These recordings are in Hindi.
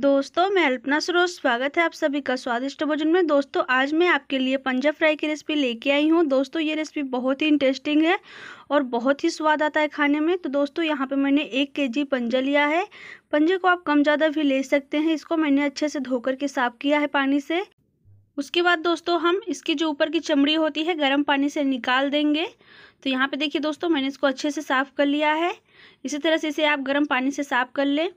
दोस्तों मैं अल्पना सरोज स्वागत है आप सभी का स्वादिष्ट भोजन में दोस्तों आज मैं आपके लिए पंजा फ्राई की रेसिपी लेके आई हूँ दोस्तों ये रेसिपी बहुत ही इंटरेस्टिंग है और बहुत ही स्वाद आता है खाने में तो दोस्तों यहाँ पे मैंने एक के जी पंजा लिया है पंजे को आप कम ज़्यादा भी ले सकते हैं इसको मैंने अच्छे से धोकर के साफ़ किया है पानी से उसके बाद दोस्तों हम इसकी जो ऊपर की चमड़ी होती है गर्म पानी से निकाल देंगे तो यहाँ पे देखिए दोस्तों मैंने इसको अच्छे से साफ़ कर लिया है इसी तरह से इसे आप गर्म पानी से साफ़ कर लें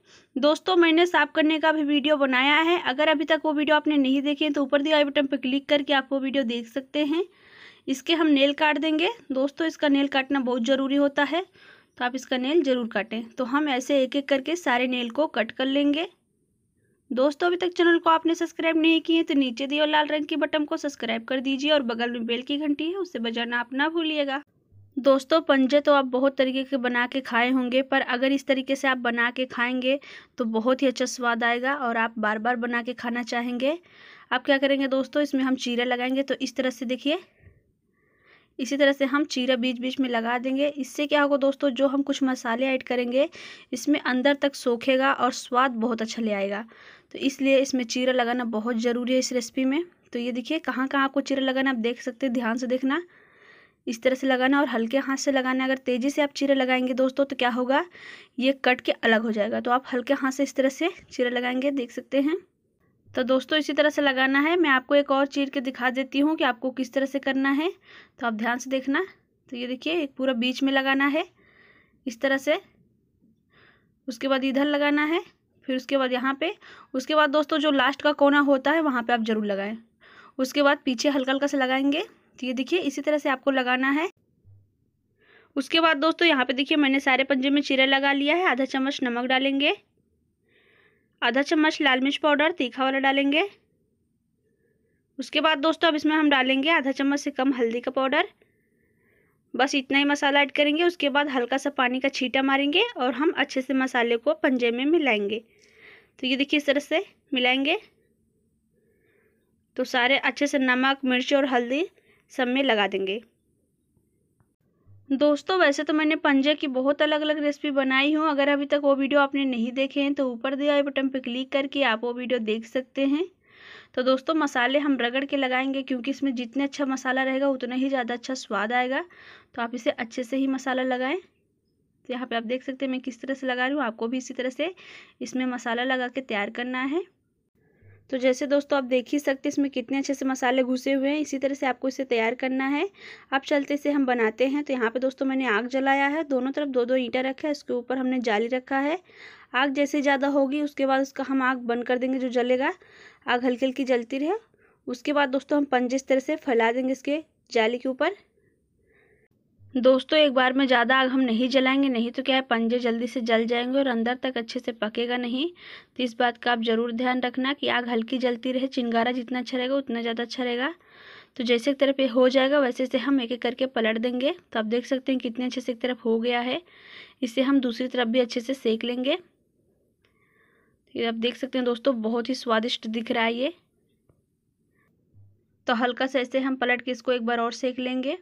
दोस्तों मैंने साफ़ करने का भी वीडियो बनाया है अगर अभी तक वो वीडियो आपने नहीं देखी है तो ऊपर दिए बटन पर क्लिक करके आप वो वीडियो देख सकते हैं इसके हम नेल काट देंगे दोस्तों इसका नेल काटना बहुत ज़रूरी होता है तो आप इसका नेल ज़रूर काटें तो हम ऐसे एक एक करके सारे नेल को कट कर लेंगे दोस्तों अभी तक चैनल को आपने सब्सक्राइब नहीं किए तो नीचे दिए लाल रंग के बटन को सब्सक्राइब कर दीजिए और बगल में बेल की घंटी है उसे बजाना आप ना भूलिएगा दोस्तों पंजे तो आप बहुत तरीके के बना के खाए होंगे पर अगर इस तरीके से आप बना के खाएंगे तो बहुत ही अच्छा स्वाद आएगा और आप बार बार बना के खाना चाहेंगे आप क्या करेंगे दोस्तों इसमें हम चीरा लगाएंगे तो इस तरह से देखिए इसी तरह से हम चीरा बीच बीच में लगा देंगे इससे क्या होगा दोस्तों जो हम कुछ मसाले ऐड करेंगे इसमें अंदर तक सोखेगा और स्वाद बहुत अच्छा ले आएगा तो इसलिए इसमें चीरा लगाना बहुत ज़रूरी है इस रेसिपी में तो ये देखिए कहाँ कहाँ आपको चीरा लगाना आप देख सकते हैं ध्यान से देखना इस तरह से लगाना और हल्के हाथ से लगाना अगर तेज़ी से आप चीरा लगाएंगे दोस्तों तो क्या होगा ये कट के अलग हो जाएगा तो आप हल्के हाथ से इस तरह से चीरा लगाएंगे देख सकते हैं तो दोस्तों इसी तरह से लगाना है मैं आपको एक और चीर के दिखा देती हूँ कि आपको किस तरह से करना है तो आप ध्यान से देखना तो ये देखिए एक पूरा बीच में लगाना है इस तरह से उसके बाद इधर लगाना है फिर उसके बाद यहाँ पे उसके बाद दोस्तों जो लास्ट का कोना होता है वहाँ पे आप ज़रूर लगाएं उसके बाद पीछे हल्का हल्का से लगाएंगे तो ये देखिए इसी तरह से आपको लगाना है उसके बाद दोस्तों यहाँ पे देखिए मैंने सारे पंजे में चीरा लगा लिया है आधा चम्मच नमक डालेंगे आधा चम्मच लाल मिर्च पाउडर तीखा वाला डालेंगे उसके बाद दोस्तों अब इसमें हम डालेंगे आधा चम्मच से कम हल्दी का पाउडर बस इतना ही मसाला ऐड करेंगे उसके बाद हल्का सा पानी का छीटा मारेंगे और हम अच्छे से मसाले को पंजे में मिलाएंगे तो ये देखिए इस तरह से मिलाएंगे तो सारे अच्छे से नमक मिर्ची और हल्दी सब में लगा देंगे दोस्तों वैसे तो मैंने पंजे की बहुत अलग अलग रेसिपी बनाई हूँ अगर अभी तक वो वीडियो आपने नहीं देखे हैं तो ऊपर दिए आई बटन पर क्लिक करके आप वो वीडियो देख सकते हैं तो दोस्तों मसाले हम रगड़ के लगाएंगे क्योंकि इसमें जितने अच्छा मसाला रहेगा उतना ही ज़्यादा अच्छा स्वाद आएगा तो आप इसे अच्छे से ही मसाला लगाएं तो यहाँ पे आप देख सकते हैं मैं किस तरह से लगा रही हूँ आपको भी इसी तरह से इसमें मसाला लगा के तैयार करना है तो जैसे दोस्तों आप देख ही सकते इसमें कितने अच्छे से मसाले घुसे हुए हैं इसी तरह से आपको इसे तैयार करना है अब चलते से हम बनाते हैं तो यहाँ पे दोस्तों मैंने आग जलाया है दोनों तरफ दो दो ईंटा रखा है उसके ऊपर हमने जाली रखा है आग जैसे ज़्यादा होगी उसके बाद उसका हम आग बंद कर देंगे जो जलेगा आग हल्की हल्की जलती रहे उसके बाद दोस्तों हम पंजे इस तरह से फैला देंगे इसके जाली के ऊपर दोस्तों एक बार में ज़्यादा आग हम नहीं जलाएंगे नहीं तो क्या है पंजे जल्दी से जल जाएंगे और अंदर तक अच्छे से पकेगा नहीं तो इस बात का आप ज़रूर ध्यान रखना कि आग हल्की जलती रहे चिंगारा जितना अच्छा रहेगा उतना ज़्यादा अच्छा रहेगा तो जैसे एक तरफ ये हो जाएगा वैसे से हम एक एक करके पलट देंगे तो आप देख सकते हैं कितने अच्छे से एक तरफ हो गया है इसे हम दूसरी तरफ भी अच्छे से सेक लेंगे ये आप देख सकते हैं दोस्तों बहुत ही स्वादिष्ट दिख रहा है ये तो हल्का सा ऐसे हम पलट के इसको एक बार और सेक लेंगे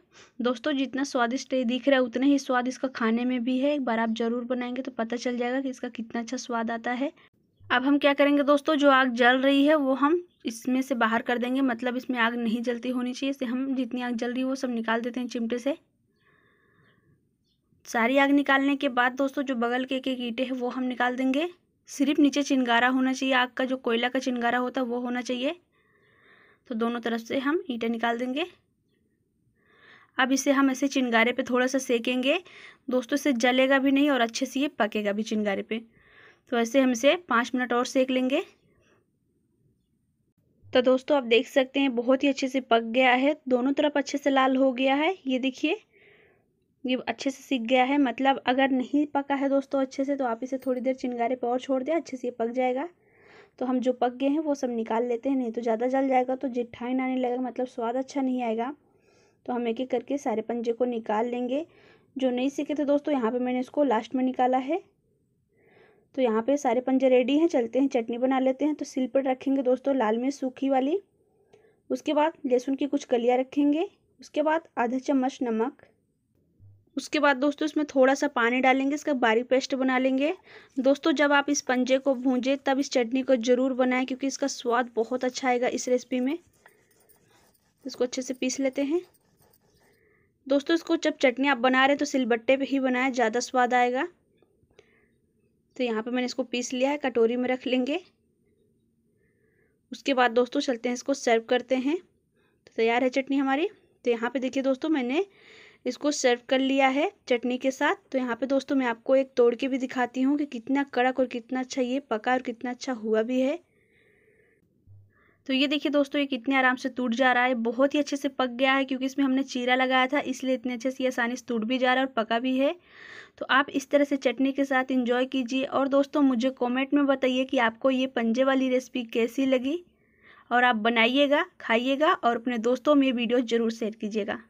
दोस्तों जितना स्वादिष्ट दिख रहा है उतना ही स्वाद इसका खाने में भी है एक बार आप ज़रूर बनाएंगे तो पता चल जाएगा कि इसका कितना अच्छा स्वाद आता है अब हम क्या करेंगे दोस्तों जो आग जल रही है वो हम इसमें से बाहर कर देंगे मतलब इसमें आग नहीं जलती होनी चाहिए इसे हम जितनी आग जल रही है वो सब निकाल देते हैं चिमटे से सारी आग निकालने के बाद दोस्तों जो बगल के एक ईटे हैं वो हम निकाल देंगे सिर्फ नीचे चिंगारा होना चाहिए आग का जो कोयला का चिंगारा होता है वो होना चाहिए तो दोनों तरफ से हम ईटे निकाल देंगे अब इसे हम ऐसे चिंगारे पे थोड़ा सा सेकेंगे दोस्तों इसे जलेगा भी नहीं और अच्छे से ये पकेगा भी चिंगारे पे तो ऐसे हम इसे पाँच मिनट और सेक लेंगे तो दोस्तों आप देख सकते हैं बहुत ही अच्छे से पक गया है दोनों तरफ अच्छे से लाल हो गया है ये देखिए ये अच्छे से सीख गया है मतलब अगर नहीं पका है दोस्तों अच्छे से तो आप इसे थोड़ी देर चिंगारे पर और छोड़ दें अच्छे से ये पक जाएगा तो हम जो पक गए हैं वो सब निकाल लेते हैं नहीं तो ज़्यादा जल जाएगा तो जिठाइन आने लगेगा मतलब स्वाद अच्छा नहीं आएगा तो हम एक एक करके सारे पंजे को निकाल लेंगे जो नहीं सीखे थे दोस्तों यहाँ पे मैंने इसको लास्ट में निकाला है तो यहाँ पे सारे पंजे रेडी हैं चलते हैं चटनी बना लेते हैं तो सिल पर रखेंगे दोस्तों लाल मिर्च सूखी वाली उसके बाद लहसुन की कुछ कलियाँ रखेंगे उसके बाद आधा चम्मच नमक उसके बाद दोस्तों इसमें थोड़ा सा पानी डालेंगे इसका बारीक पेस्ट बना लेंगे दोस्तों जब आप इस पंजे को भूंजें तब इस चटनी को ज़रूर बनाएं क्योंकि इसका स्वाद बहुत अच्छा आएगा इस रेसिपी में इसको अच्छे से पीस लेते हैं दोस्तों इसको जब चटनी आप बना रहे हैं तो सिलबट्टे पे ही बनाएं ज़्यादा स्वाद आएगा तो यहाँ पर मैंने इसको पीस लिया है कटोरी में रख लेंगे उसके बाद दोस्तों चलते हैं इसको सर्व करते हैं तो तैयार है चटनी हमारी तो यहाँ पे देखिए दोस्तों मैंने इसको सर्व कर लिया है चटनी के साथ तो यहाँ पे दोस्तों मैं आपको एक तोड़ के भी दिखाती हूँ कि कितना कड़क और कितना अच्छा ये पका और कितना अच्छा हुआ भी है तो ये देखिए दोस्तों ये कितने आराम से टूट जा रहा है बहुत ही अच्छे से पक गया है क्योंकि इसमें हमने चीरा लगाया था इसलिए इतने अच्छे से ये आसानी से टूट भी जा रहा है और पका भी है तो आप इस तरह से चटनी के साथ इंजॉय कीजिए और दोस्तों मुझे कमेंट में बताइए कि आपको ये पंजे वाली रेसिपी कैसी लगी और आप बनाइएगा खाइएगा और अपने दोस्तों में वीडियो ज़रूर शेयर कीजिएगा